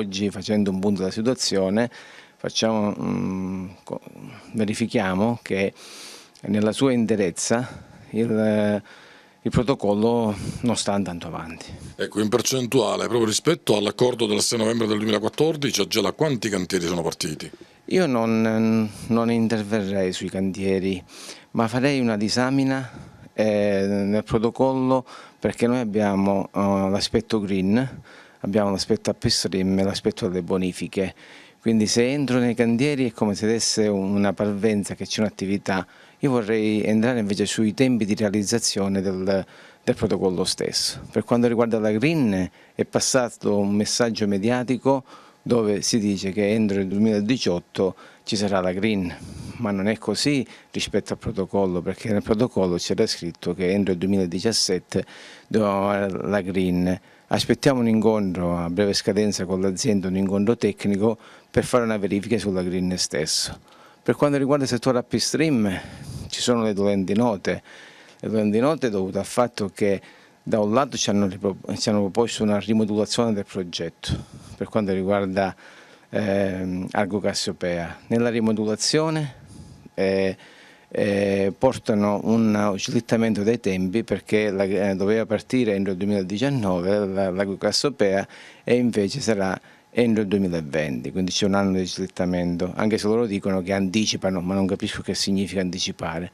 oggi facendo un punto della situazione facciamo, mh, mm, verifichiamo che nella sua interezza il, eh, il protocollo non sta andando avanti. Ecco, in percentuale, proprio rispetto all'accordo del 6 novembre del 2014, a Gela quanti cantieri sono partiti? Io non, mm, non interverrei sui cantieri, ma farei una disamina eh, nel protocollo perché noi abbiamo eh, l'aspetto green, abbiamo l'aspetto a Pistrim e l'aspetto delle bonifiche. Quindi se entro nei cantieri è come se desse una parvenza che c'è un'attività. Io vorrei entrare invece sui tempi di realizzazione del, del protocollo stesso. Per quanto riguarda la Green è passato un messaggio mediatico dove si dice che entro il 2018 ci sarà la green, ma non è così rispetto al protocollo, perché nel protocollo c'era scritto che entro il 2017 dovevamo avere la green aspettiamo un incontro a breve scadenza con l'azienda, un incontro tecnico per fare una verifica sulla green stesso. Per quanto riguarda il settore upstream ci sono le dolenti note, le dolenti note dovute al fatto che da un lato ci hanno, ci hanno proposto una rimodulazione del progetto per quanto riguarda eh, Argo Cassiopea. Nella rimodulazione eh, eh, portano un slittamento dei tempi perché la, eh, doveva partire entro il 2019 la, la Cassopea e invece sarà entro il 2020, quindi c'è un anno di slittamento, anche se loro dicono che anticipano, ma non capisco che significa anticipare.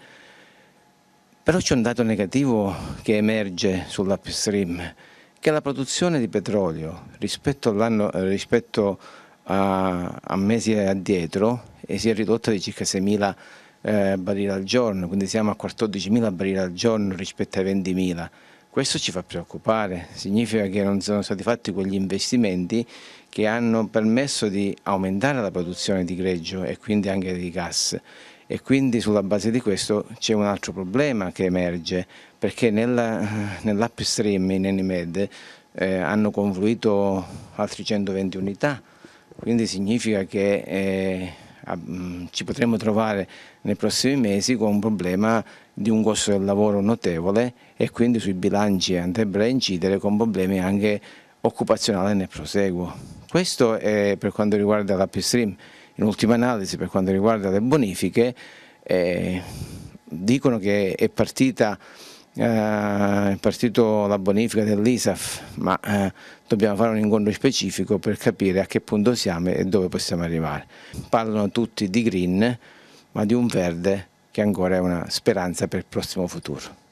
Però c'è un dato negativo che emerge sull'upstream, che la produzione di petrolio rispetto, rispetto a, a mesi addietro eh, si è ridotta di circa 6.000 eh, barili al giorno, quindi siamo a 14.000 barili al giorno rispetto ai 20.000. Questo ci fa preoccupare, significa che non sono stati fatti quegli investimenti che hanno permesso di aumentare la produzione di greggio e quindi anche di gas e quindi sulla base di questo c'è un altro problema che emerge perché nell'upstream nell in Enimed eh, hanno confluito altri 120 unità quindi significa che eh, mm, ci potremmo trovare nei prossimi mesi con un problema di un costo del lavoro notevole e quindi sui bilanci andrebbero a incidere con problemi anche occupazionali nel proseguo. Questo è per quanto riguarda l'upstream. In ultima analisi per quanto riguarda le bonifiche eh, dicono che è partita eh, è partito la bonifica dell'ISAF, ma eh, dobbiamo fare un incontro specifico per capire a che punto siamo e dove possiamo arrivare. Parlano tutti di green, ma di un verde che ancora è una speranza per il prossimo futuro.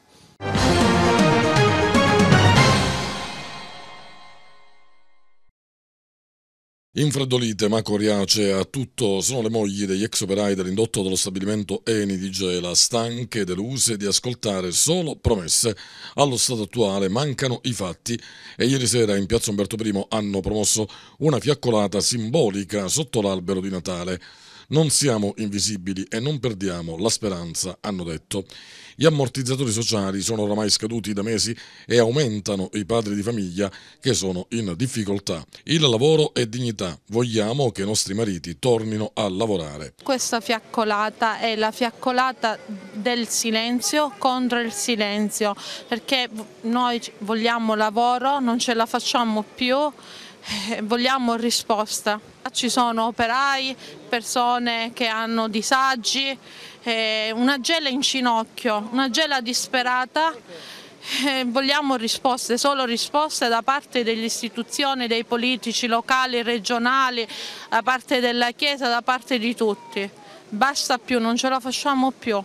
Infreddolite ma coriacee a tutto sono le mogli degli ex operai dell'indotto dello stabilimento Eni di Gela, stanche, e deluse di ascoltare solo promesse. Allo stato attuale mancano i fatti e ieri sera in piazza Umberto I hanno promosso una fiaccolata simbolica sotto l'albero di Natale. Non siamo invisibili e non perdiamo la speranza, hanno detto. Gli ammortizzatori sociali sono oramai scaduti da mesi e aumentano i padri di famiglia che sono in difficoltà. Il lavoro è dignità. Vogliamo che i nostri mariti tornino a lavorare. Questa fiaccolata è la fiaccolata del silenzio contro il silenzio, perché noi vogliamo lavoro, non ce la facciamo più. vogliamo risposta. Ci sono operai, persone che hanno disagi, eh, una gela in ginocchio, una gela disperata. Eh, vogliamo risposte, solo risposte da parte delle istituzioni, dei politici locali, regionali, da parte della Chiesa, da parte di tutti. Basta più, non ce la facciamo più.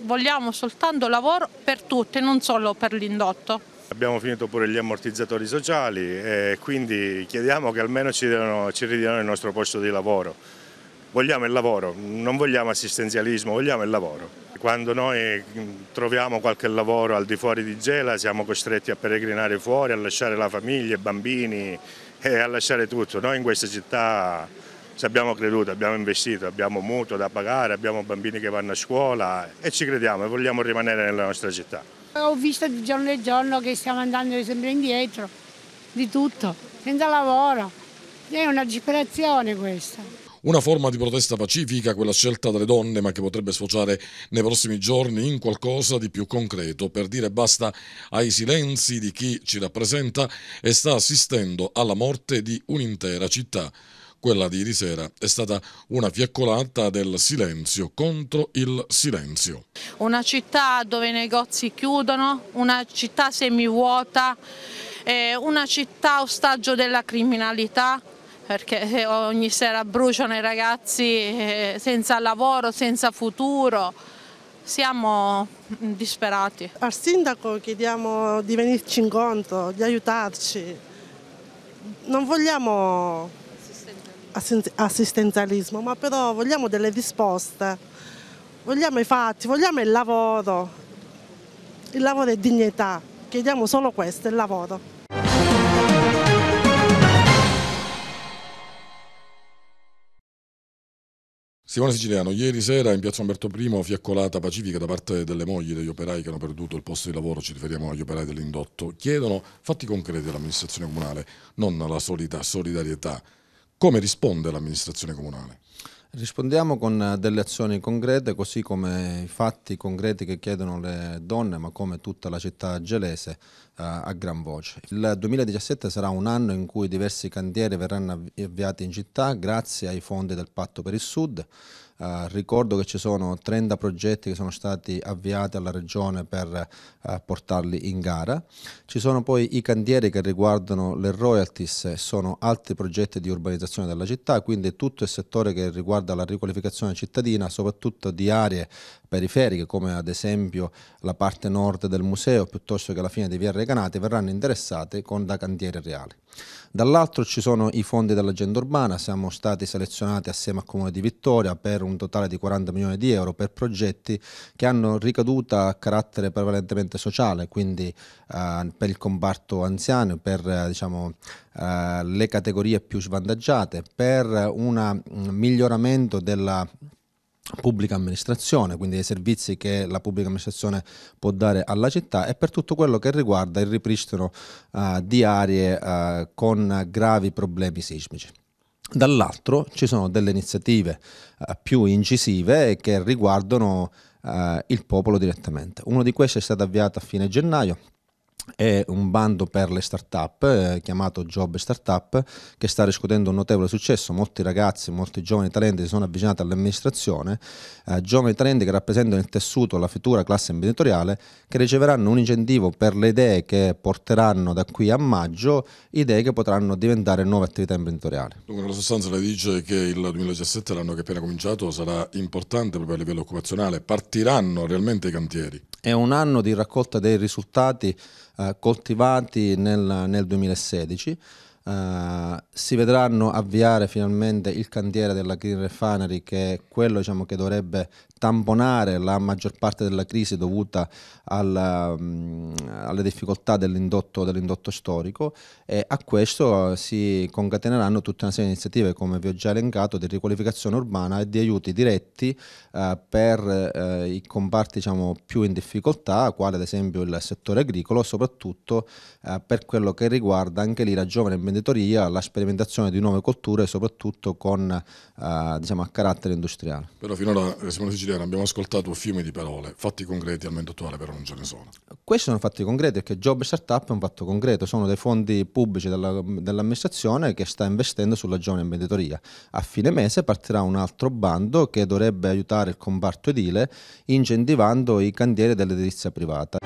Vogliamo soltanto lavoro per tutti, non solo per l'indotto. Abbiamo finito pure gli ammortizzatori sociali e quindi chiediamo che almeno ci, diano, ci ridiano il nostro posto di lavoro. Vogliamo il lavoro, non vogliamo assistenzialismo, vogliamo il lavoro. Quando noi mm, troviamo qualche lavoro al di fuori di Gela siamo costretti a peregrinare fuori, a lasciare la famiglia, i bambini e a lasciare tutto. Noi in questa città ci abbiamo creduto, abbiamo investito, abbiamo mutuo da pagare, abbiamo bambini che vanno a scuola e ci crediamo e vogliamo rimanere nella nostra città. Eh, ho visto di giorno in giorno che stiamo andando sempre indietro, di tutto, senza lavoro. È una disperazione questa. Una forma di protesta pacifica, quella scelta dalle donne, ma che potrebbe sfociare nei prossimi giorni in qualcosa di più concreto, per dire basta ai silenzi di chi ci rappresenta e sta assistendo alla morte di un'intera città. Quella di ieri sera è stata una fiaccolata del silenzio contro il silenzio. Una città dove i negozi chiudono, una città semivuota, una città ostaggio della criminalità perché ogni sera bruciano i ragazzi eh, senza lavoro, senza futuro, siamo disperati. Al sindaco chiediamo di venirci incontro, di aiutarci, non vogliamo assistenzialismo, ma però vogliamo delle risposte, vogliamo i fatti, vogliamo il lavoro, il lavoro è dignità, chiediamo solo questo, il lavoro. Simone Siciliano, ieri sera in piazza Umberto I fiaccolata pacifica da parte delle mogli degli operai che hanno perduto il posto di lavoro, ci riferiamo agli operai dell'indotto, chiedono fatti concreti all'amministrazione comunale, non la solita solidarietà come risponde l'amministrazione comunale? Rispondiamo con eh, delle azioni concrete, così come i fatti concreti che chiedono le donne, ma come tutta la città gelese, eh, a gran voce. Il 2017 sarà un anno in cui diversi cantieri verranno avviati in città grazie ai fondi del Patto per il Sud, Uh, ricordo che ci sono 30 progetti che sono stati avviati alla Regione per uh, portarli in gara. Ci sono poi i cantieri che riguardano le royalties sono altri progetti di urbanizzazione della città, quindi tutto il settore che riguarda la riqualificazione cittadina, soprattutto di aree periferiche come ad esempio la parte nord del museo piuttosto che la fine di Via Recanati, verranno interessate con da cantieri reali. Dall'altro ci sono i fondi dell'agenda urbana, siamo stati selezionati assieme al Comune di Vittoria per un totale di 40 milioni di euro per progetti che hanno ricaduta a carattere prevalentemente sociale, quindi eh, per il comparto anziano, per eh, diciamo, eh, le categorie più svantaggiate, per un mm, miglioramento della pubblica amministrazione, quindi dei servizi che la pubblica amministrazione può dare alla città e per tutto quello che riguarda il ripristino uh, di aree uh, con gravi problemi sismici. Dall'altro ci sono delle iniziative uh, più incisive che riguardano il popolo direttamente. Una di queste è stata avviata a fine gennaio è un bando per le start-up eh, chiamato Job Startup che sta riscuotendo un notevole successo, molti ragazzi, molti giovani talenti si sono avvicinati all'amministrazione, eh, giovani talenti che rappresentano il tessuto, la futura classe imprenditoriale che riceveranno un incentivo per le idee che porteranno da qui a maggio, idee che potranno diventare nuove attività imprenditoriali. Dunque nella sostanza lei dice che il 2017, l'anno che è appena cominciato, sarà importante proprio a livello occupazionale, partiranno realmente i cantieri? È un anno di raccolta dei risultati eh, coltivati nel, nel 2016 Uh, si vedranno avviare finalmente il cantiere della Green Refinery che è quello diciamo, che dovrebbe tamponare la maggior parte della crisi dovuta alla, um, mm, alle difficoltà dell'indotto, dell'indotto, storico e a questo si concateneranno tutta una serie di iniziative come vi ho già elencato di riqualificazione urbana e di aiuti diretti uh, per uh, i comparti diciamo, più in difficoltà quale ad esempio il settore agricolo soprattutto per quello che riguarda anche lì la giovane imprenditorialità imprenditoria, la sperimentazione di nuove colture, soprattutto con eh, diciamo, a carattere industriale. Però finora, Simone Siciliano, abbiamo ascoltato un fiume di parole, fatti concreti al momento attuale però non ce ne sono. Questi sono fatti concreti perché Job Startup è un fatto concreto, sono dei fondi pubblici della, dell'amministrazione che sta investendo sulla giovane imprenditoria. A fine mese partirà un altro bando che dovrebbe aiutare il comparto edile incentivando i cantieri dell'edilizia privata.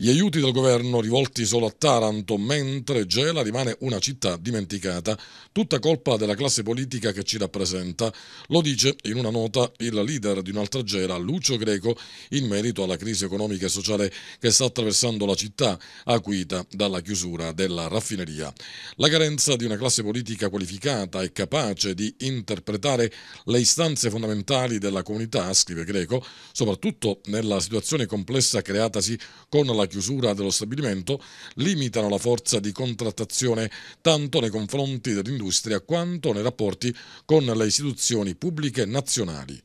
Gli aiuti del governo rivolti solo a Taranto, mentre Gela rimane una città dimenticata, tutta colpa della classe politica che ci rappresenta, lo dice in una nota il leader di un'altra Gela, Lucio Greco, in merito alla crisi economica e sociale che sta attraversando la città, acuita dalla chiusura della raffineria. La carenza di una classe politica qualificata e capace di interpretare le istanze fondamentali della comunità, scrive Greco, soprattutto nella situazione complessa creatasi con la chiusura dello stabilimento limitano la forza di contrattazione tanto nei confronti dell'industria quanto nei rapporti con le istituzioni pubbliche nazionali.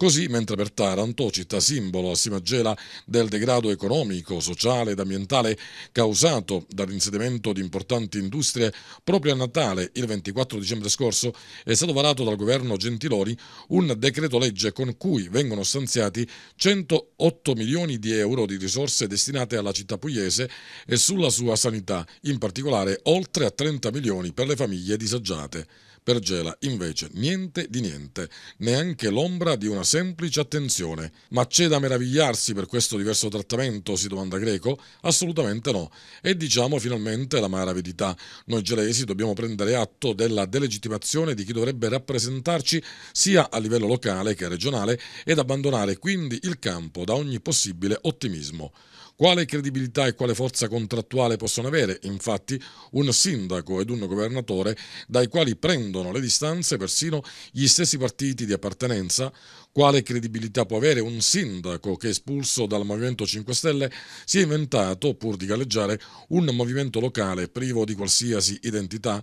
Così, mentre per Taranto, città simbolo, si magela del degrado economico, sociale ed ambientale causato dall'insediamento di importanti industrie, proprio a Natale, il 24 dicembre scorso, è stato varato dal governo Gentiloni un decreto legge con cui vengono stanziati 108 milioni di euro di risorse destinate alla città pugliese e sulla sua sanità, in particolare oltre a 30 milioni per le famiglie disagiate per Gela invece niente di niente, neanche l'ombra di una semplice attenzione. Ma c'è da meravigliarsi per questo diverso trattamento, si domanda Greco? Assolutamente no. E diciamo finalmente la mara verità. Noi gelesi dobbiamo prendere atto della delegittimazione di chi dovrebbe rappresentarci sia a livello locale che regionale ed abbandonare quindi il campo da ogni possibile ottimismo. Quale credibilità e quale forza contrattuale possono avere, infatti, un sindaco ed un governatore dai quali prendono le distanze persino gli stessi partiti di appartenenza? Quale credibilità può avere un sindaco che, espulso dal Movimento 5 Stelle, si è inventato, pur di galleggiare, un movimento locale privo di qualsiasi identità?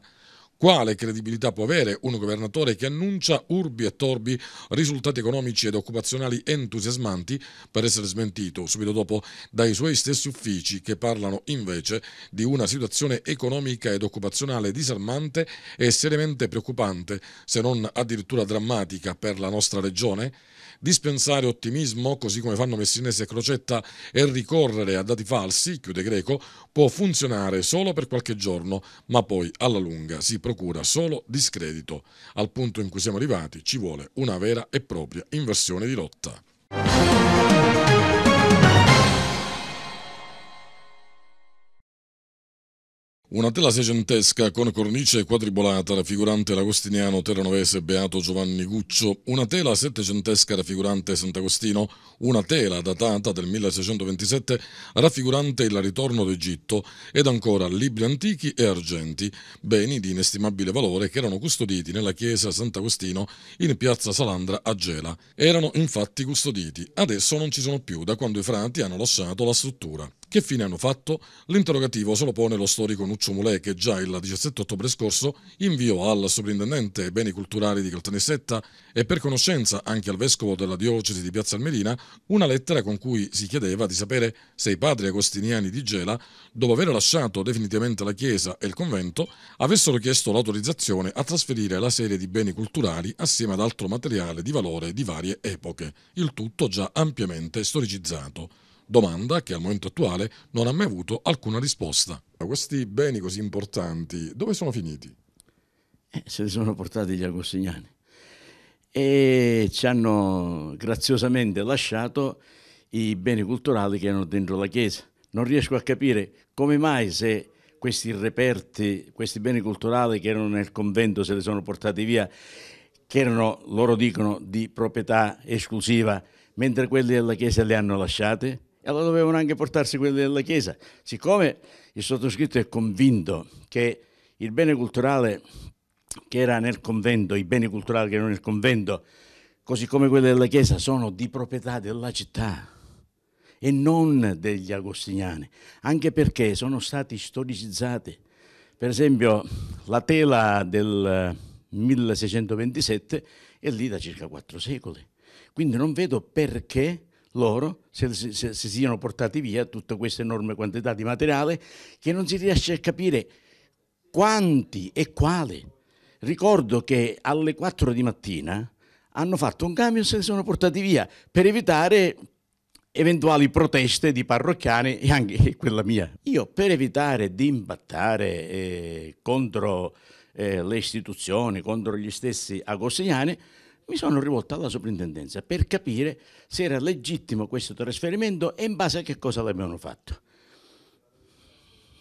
Quale credibilità può avere un governatore che annuncia urbi e torbi risultati economici ed occupazionali entusiasmanti per essere smentito subito dopo dai suoi stessi uffici che parlano invece di una situazione economica ed occupazionale disarmante e seriamente preoccupante, se non addirittura drammatica per la nostra regione? Dispensare ottimismo, così come fanno Messinese e Crocetta, e ricorrere a dati falsi, chiude Greco, può funzionare solo per qualche giorno, ma poi alla lunga si procura solo discredito. Al punto in cui siamo arrivati ci vuole una vera e propria inversione di rotta. Una tela seicentesca con cornice quadribolata raffigurante l'agostiniano terranovese Beato Giovanni Guccio, una tela settecentesca raffigurante Sant'Agostino, una tela datata del 1627 raffigurante il ritorno d'Egitto ed ancora libri antichi e argenti, beni di inestimabile valore che erano custoditi nella chiesa Sant'Agostino in piazza Salandra a Gela. Erano infatti custoditi, adesso non ci sono più da quando i frati hanno lasciato la struttura. Che fine hanno fatto? L'interrogativo se lo pone lo storico Nuccio Mulè che già il 17 ottobre scorso inviò al soprintendente beni culturali di Caltanissetta e per conoscenza anche al vescovo della diocesi di Piazza Almerina una lettera con cui si chiedeva di sapere se i padri agostiniani di Gela, dopo aver lasciato definitivamente la chiesa e il convento, avessero chiesto l'autorizzazione a trasferire la serie di beni culturali assieme ad altro materiale di valore di varie epoche, il tutto già ampiamente storicizzato domanda che al momento attuale non ha mai avuto alcuna risposta. Ma questi beni così importanti dove sono finiti? Eh, se li sono portati gli agostiniani e ci hanno graziosamente lasciato i beni culturali che erano dentro la chiesa. Non riesco a capire come mai se questi reperti, questi beni culturali che erano nel convento se li sono portati via, che erano, loro dicono, di proprietà esclusiva, mentre quelli della chiesa li hanno lasciati, e allora dovevano anche portarsi quelli della Chiesa. Siccome il sottoscritto è convinto che il bene culturale che era nel convento, i beni culturali che erano nel convento, così come quelli della Chiesa, sono di proprietà della città e non degli agostiniani, anche perché sono stati storicizzati. Per esempio, la tela del 1627 è lì da circa quattro secoli. Quindi non vedo perché loro se, se, se, se siano portati via tutta questa enorme quantità di materiale che non si riesce a capire quanti e quali. Ricordo che alle 4 di mattina hanno fatto un camion e se ne sono portati via per evitare eventuali proteste di parrocchiani e anche quella mia. Io per evitare di impattare eh, contro eh, le istituzioni, contro gli stessi agostiniani, mi sono rivolto alla soprintendenza per capire se era legittimo questo trasferimento e in base a che cosa l'abbiano fatto.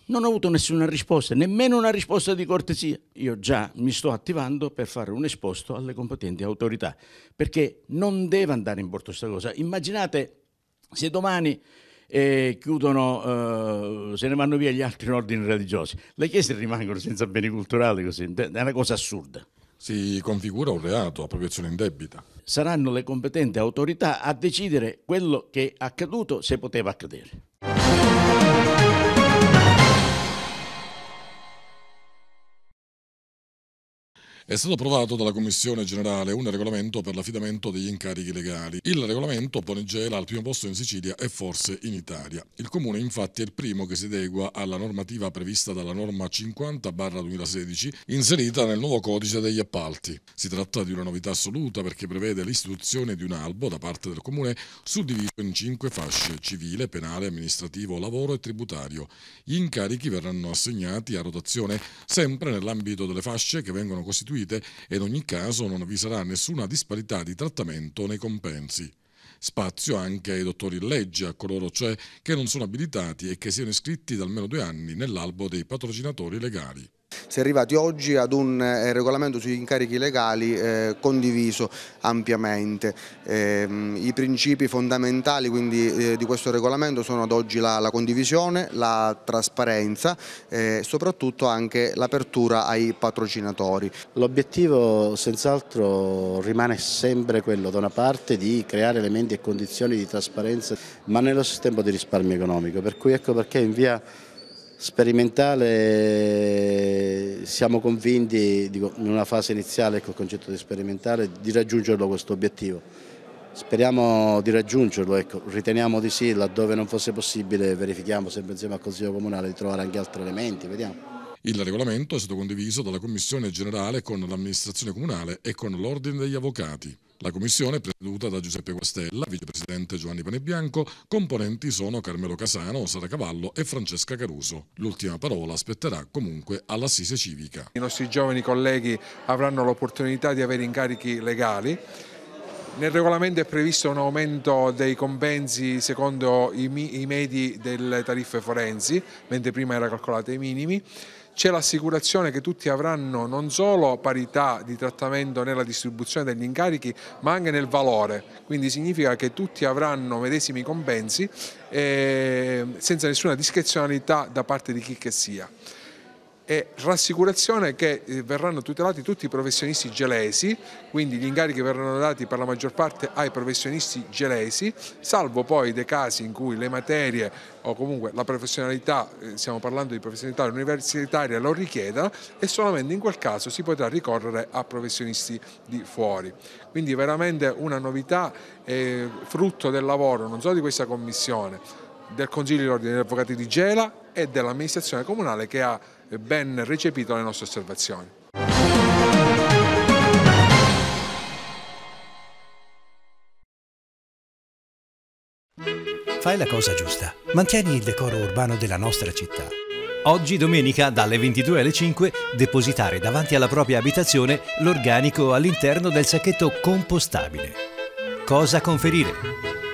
Non ho avuto nessuna risposta, nemmeno una risposta di cortesia. Io già mi sto attivando per fare un esposto alle competenti autorità, perché non deve andare in porto questa cosa. Immaginate se domani eh, chiudono, eh, se ne vanno via gli altri ordini religiosi, le chiese rimangono senza beni culturali, così. è una cosa assurda si configura un reato, appropriazione indebita. Saranno le competenti autorità a decidere quello che è accaduto se poteva accadere. è stato approvato dalla Commissione generale un regolamento per l'affidamento degli incarichi legali. Il regolamento pone Gela al primo posto in Sicilia e forse in Italia. Il comune infatti è il primo che si adegua alla normativa prevista dalla norma 50-2016 inserita nel nuovo codice degli appalti. Si tratta di una novità assoluta perché prevede l'istituzione di un albo da parte del comune suddiviso in cinque fasce civile, penale, amministrativo, lavoro e tributario. Gli incarichi verranno assegnati a rotazione sempre nell'ambito delle fasce che vengono costituite costituite e in ogni caso non vi sarà nessuna disparità di trattamento nei compensi. Spazio anche ai dottori in legge, a coloro cioè che non sono abilitati e che siano iscritti da almeno due anni nell'albo dei patrocinatori legali si è arrivati oggi ad un eh, regolamento sugli incarichi legali eh, condiviso ampiamente. Eh, I principi fondamentali quindi, eh, di questo regolamento sono ad oggi la, la condivisione, la trasparenza e eh, soprattutto anche l'apertura ai patrocinatori. L'obiettivo senz'altro rimane sempre quello da una parte di creare elementi e condizioni di trasparenza ma nello stesso tempo di risparmio economico per cui ecco perché in via Sperimentale, siamo convinti, dico, in una fase iniziale col concetto di sperimentale, di raggiungerlo questo obiettivo. Speriamo di raggiungerlo, ecco. riteniamo di sì, laddove non fosse possibile verifichiamo sempre insieme al Consiglio Comunale di trovare anche altri elementi, vediamo. Il regolamento è stato condiviso dalla Commissione generale con l'amministrazione comunale e con l'Ordine degli Avvocati. La commissione è presieduta da Giuseppe Guastella, vicepresidente Giovanni Panebianco, componenti sono Carmelo Casano, Sara Cavallo e Francesca Caruso. L'ultima parola spetterà comunque all'assise civica. I nostri giovani colleghi avranno l'opportunità di avere incarichi legali. Nel regolamento è previsto un aumento dei compensi secondo i, medi delle tariffe forensi, mentre prima era calcolato i minimi c'è l'assicurazione che tutti avranno non solo parità di trattamento nella distribuzione degli incarichi ma anche nel valore, quindi significa che tutti avranno medesimi compensi eh, senza nessuna discrezionalità da parte di chi che sia e rassicurazione che eh, verranno tutelati tutti i professionisti gelesi, quindi gli incarichi verranno dati per la maggior parte ai professionisti gelesi, salvo poi dei casi in cui le materie o comunque la professionalità, eh, stiamo parlando di professionalità universitaria, lo richieda e solamente in quel caso si potrà ricorrere a professionisti di fuori. Quindi veramente una novità eh, frutto del lavoro non solo di questa commissione, del Consiglio dell'Ordine degli Avvocati di Gela e dell'amministrazione comunale che ha ben recepito le nostre osservazioni. Fai la cosa giusta, mantieni il decoro urbano della nostra città. Oggi domenica dalle 22 alle 5 depositare davanti alla propria abitazione l'organico all'interno del sacchetto compostabile. Cosa conferire?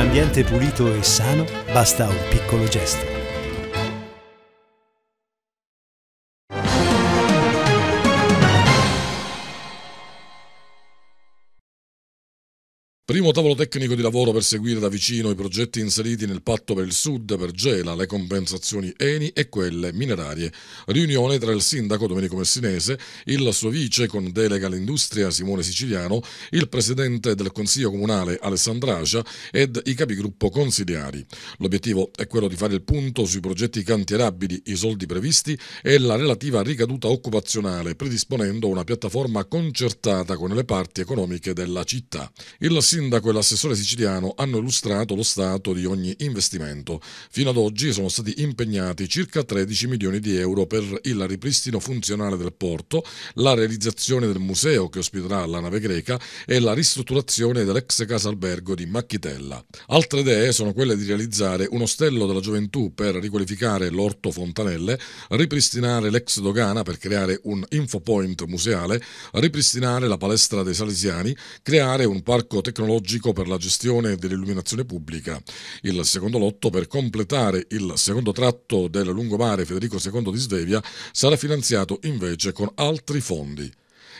ambiente pulito e sano basta un piccolo gesto Primo tavolo tecnico di lavoro per seguire da vicino i progetti inseriti nel patto per il Sud per Gela, le compensazioni Eni e quelle minerarie. Riunione tra il sindaco Domenico Messinese, il suo vice con delega all'industria Simone Siciliano, il presidente del Consiglio Comunale Alessandra Alessandracia ed i capigruppo consigliari. L'obiettivo è quello di fare il punto sui progetti cantierabili, i soldi previsti e la relativa ricaduta occupazionale, predisponendo una piattaforma concertata con le parti economiche della città. Il sindaco sindaco e l'assessore siciliano hanno illustrato lo stato di ogni investimento. Fino ad oggi sono stati impegnati circa 13 milioni di euro per il ripristino funzionale del porto, la realizzazione del museo che ospiterà la nave greca e la ristrutturazione dell'ex casa albergo di Macchitella. Altre idee sono quelle di realizzare un ostello della gioventù per riqualificare l'orto Fontanelle, ripristinare l'ex dogana per creare un infopoint museale, ripristinare la palestra dei Salesiani, creare un parco tecnologico tecnologico per la gestione dell'illuminazione pubblica, il secondo lotto per completare il secondo tratto del lungomare Federico II di Svevia sarà finanziato invece con altri fondi.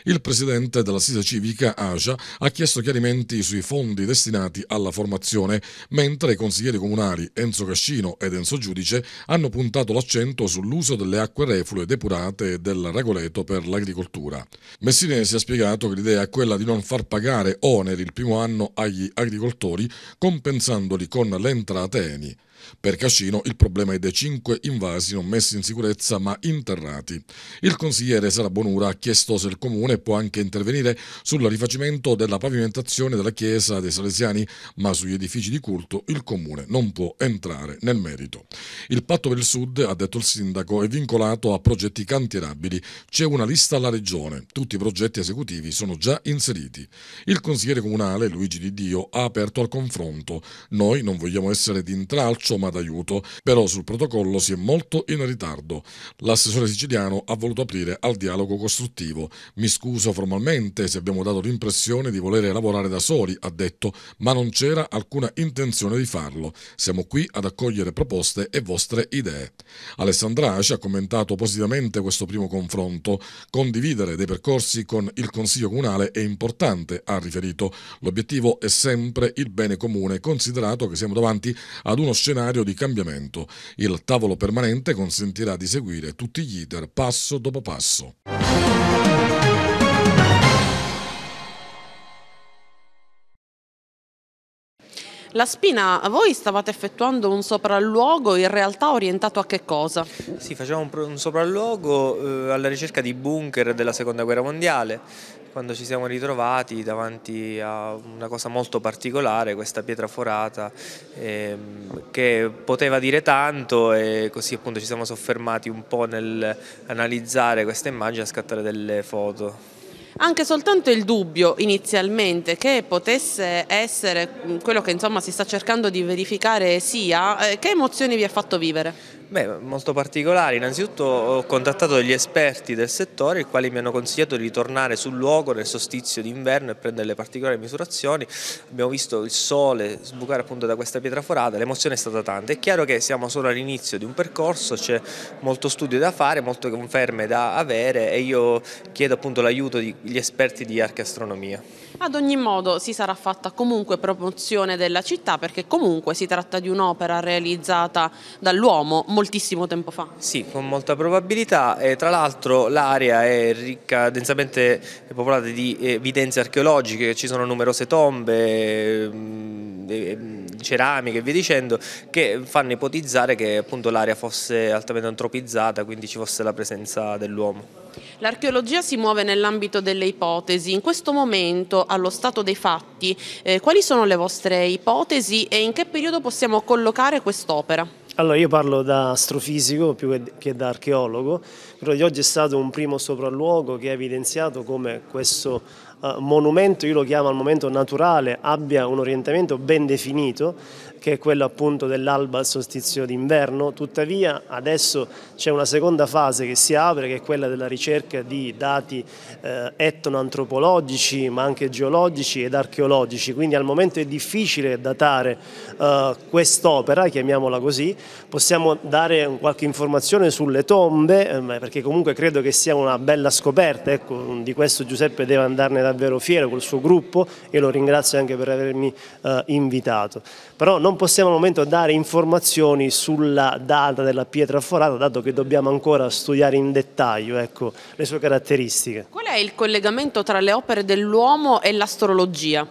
Il presidente dell'Assisa Civica, Asia, ha chiesto chiarimenti sui fondi destinati alla formazione, mentre i consiglieri comunali Enzo Cascino ed Enzo Giudice hanno puntato l'accento sull'uso delle acque reflue depurate e del regoleto per l'agricoltura. Messinesi ha spiegato che l'idea è quella di non far pagare oneri il primo anno agli agricoltori, compensandoli con le entrate ENI. Per Cascino il problema è dei cinque invasi non messi in sicurezza ma interrati. Il consigliere Sara Bonura ha chiesto se il comune può anche intervenire sul rifacimento della pavimentazione della chiesa dei Salesiani, ma sugli edifici di culto il comune non può entrare nel merito. Il patto per il Sud, ha detto il sindaco, è vincolato a progetti cantierabili. C'è una lista alla regione. Tutti i progetti esecutivi sono già inseriti. Il consigliere comunale Luigi Di Dio ha aperto al confronto. Noi non vogliamo essere d'intralcio somma d'aiuto, però sul protocollo si è molto in ritardo. L'assessore siciliano ha voluto aprire al dialogo costruttivo. Mi scuso formalmente se abbiamo dato l'impressione di volere lavorare da soli, ha detto, ma non c'era alcuna intenzione di farlo. Siamo qui ad accogliere proposte e vostre idee. Alessandra Aci ha commentato positivamente questo primo confronto. Condividere dei percorsi con il Consiglio Comunale è importante, ha riferito. L'obiettivo è sempre il bene comune, considerato che siamo davanti ad uno scenario scenario di cambiamento. Il tavolo permanente consentirà di seguire tutti gli iter passo dopo passo. La Spina, voi stavate effettuando un sopralluogo in realtà orientato a che cosa? Sì, facevamo un, un sopralluogo eh, alla ricerca di bunker della seconda guerra mondiale quando ci siamo ritrovati davanti a una cosa molto particolare, questa pietra forata eh, che poteva dire tanto e così appunto ci siamo soffermati un po' nell'analizzare questa immagine e scattare delle foto anche soltanto il dubbio inizialmente che potesse essere mm, quello che insomma si sta cercando di verificare sia, eh, che emozioni vi ha fatto vivere? Beh, molto particolare. Innanzitutto ho contattato degli esperti del settore, i quali mi hanno consigliato di ritornare sul luogo nel sostizio d'inverno e prendere le particolari misurazioni. Abbiamo visto il sole sbucare appunto da questa pietra forata, l'emozione è stata tanta. È chiaro che siamo solo all'inizio di un percorso, c'è molto studio da fare, molte conferme da avere e io chiedo appunto l'aiuto degli esperti di archeastronomia. Ad ogni modo si sarà fatta comunque promozione della città perché comunque si tratta di un'opera realizzata dall'uomo moltissimo tempo fa. Sì, con molta probabilità. E tra l'altro l'area è ricca, densamente eh, popolata di eh, evidenze archeologiche, ci sono numerose tombe, mm, mm, ceramiche e via dicendo, che fanno ipotizzare che l'area fosse altamente antropizzata, quindi ci fosse la presenza dell'uomo. L'archeologia si muove nell'ambito delle ipotesi. In questo momento, allo stato dei fatti, eh, quali sono le vostre ipotesi e in che periodo possiamo collocare quest'opera? Allora, io parlo da astrofisico più che da archeologo, quello di oggi è stato un primo sopralluogo che ha evidenziato come questo eh, monumento, io lo chiamo al momento naturale, abbia un orientamento ben definito che è quello appunto dell'alba al solstizio d'inverno, tuttavia adesso c'è una seconda fase che si apre che è quella della ricerca di dati eh, etnoantropologici ma anche geologici ed archeologici, quindi al momento è difficile datare eh, quest'opera, chiamiamola così, possiamo dare qualche informazione sulle tombe eh, perché comunque credo che sia una bella scoperta, ecco, di questo Giuseppe deve andarne davvero fiero col suo gruppo e lo ringrazio anche per avermi eh, invitato. Però non non possiamo al momento dare informazioni sulla data della pietra forata, dato che dobbiamo ancora studiare in dettaglio ecco, le sue caratteristiche. Qual è il collegamento tra le opere dell'uomo e l'astrologia?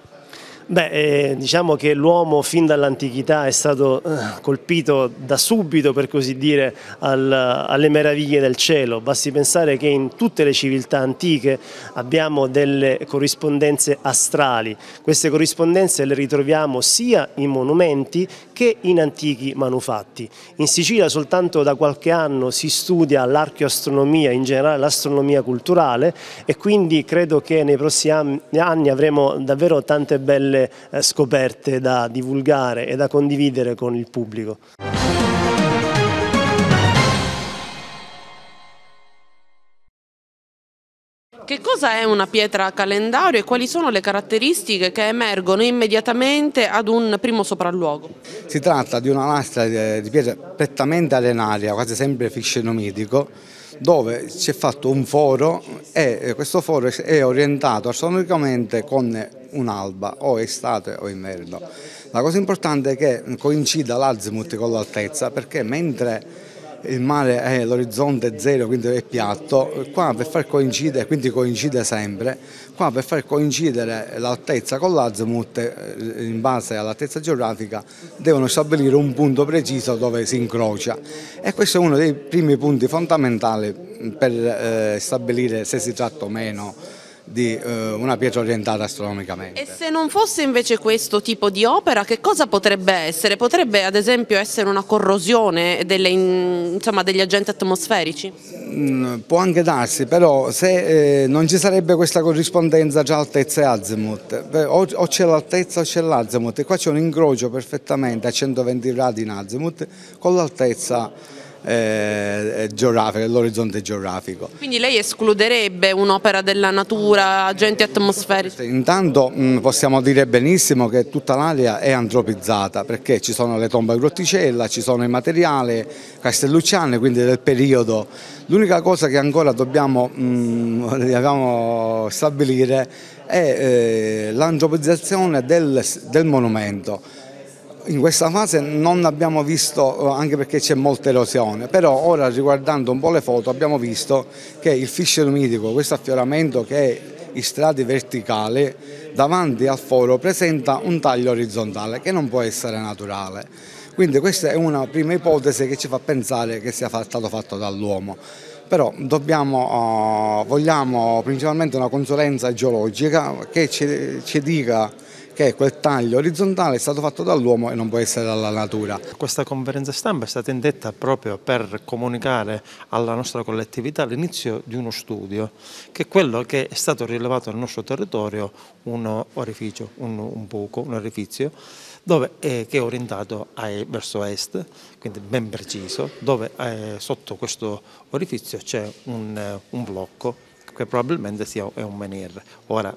Beh, eh, diciamo che l'uomo fin dall'antichità è stato eh, colpito da subito, per così dire, al, alle meraviglie del cielo. Basti pensare che in tutte le civiltà antiche abbiamo delle corrispondenze astrali. Queste corrispondenze le ritroviamo sia in monumenti che in antichi manufatti. In Sicilia soltanto da qualche anno si studia l'archeoastronomia, in generale l'astronomia culturale e quindi credo che nei prossimi anni avremo davvero tante belle altre eh, scoperte da divulgare e da condividere con il pubblico. Che cosa è una pietra calendario e quali sono le caratteristiche che emergono immediatamente ad un primo sopralluogo? Si tratta di una lastra di eh, pietra prettamente arenaria, quasi sempre fiscenomidico, dove si è fatto un foro e eh, questo foro è orientato astronomicamente con un'alba o estate o inverno. La cosa importante è che coincida l'azimut con l'altezza perché mentre il mare è l'orizzonte zero, quindi è piatto, qua per far coincidere, quindi coincide sempre, qua per far coincidere l'altezza con l'azimut eh, in base all'altezza geografica devono stabilire un punto preciso dove si incrocia e questo è uno dei primi punti fondamentali per eh, stabilire se si tratta o meno di eh, una pietra orientata astronomicamente. E se non fosse invece questo tipo di opera, che cosa potrebbe essere? Potrebbe ad esempio essere una corrosione delle, insomma, degli agenti atmosferici? Mm, può anche darsi, però se eh, non ci sarebbe questa corrispondenza tra altezza e azimuth, o, o c'è l'altezza o c'è l'azimuth, e qua c'è un incrocio perfettamente a 120 gradi in azimuth con l'altezza eh, geografica, l'orizzonte geografico. Quindi lei escluderebbe un'opera della natura, agenti atmosferici? Intanto mh, mm, possiamo dire benissimo che tutta l'area è antropizzata perché ci sono le tombe a Grotticella, ci sono i materiali castellucciani, quindi del periodo. L'unica cosa che ancora dobbiamo mh, mm, diciamo, stabilire è eh, l'antropizzazione del, del monumento in questa fase non abbiamo visto, eh, anche perché c'è molta erosione, però ora riguardando un po' le foto abbiamo visto che il fisce rumidico, questo affioramento che è in strati verticali, davanti al foro presenta un taglio orizzontale che non può essere naturale. Quindi questa è una prima ipotesi che ci fa pensare che sia stato fatto dall'uomo però dobbiamo, eh, vogliamo principalmente una consulenza geologica che ci, ci dica perché quel taglio orizzontale è stato fatto dall'uomo e non può essere dalla natura. Questa conferenza stampa è stata indetta proprio per comunicare alla nostra collettività l'inizio di uno studio, che è quello che è stato rilevato nel nostro territorio un orificio, un, un buco, un orifizio, dove, eh, che è orientato a, verso est, quindi ben preciso, dove eh, sotto questo orifizio c'è un, un blocco che probabilmente sia un menhir. Ora,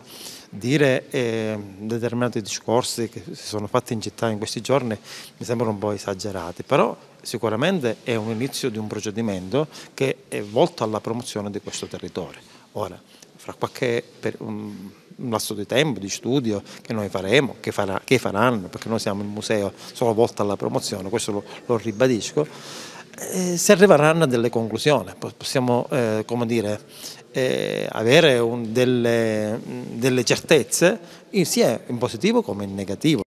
dire eh, determinati discorsi che si sono fatti in città in questi giorni mi sembrano un po' esagerati, però sicuramente è un inizio di un procedimento che è volto alla promozione di questo territorio. Ora, fra qualche per, um, un lasso di tempo, di studio che noi faremo, che, farà, che faranno, perché noi siamo il museo solo volto alla promozione, questo lo, lo ribadisco, eh, si arriveranno a delle conclusioni, possiamo eh, come dire, eh, avere un, delle, delle certezze sia in positivo come in negativo.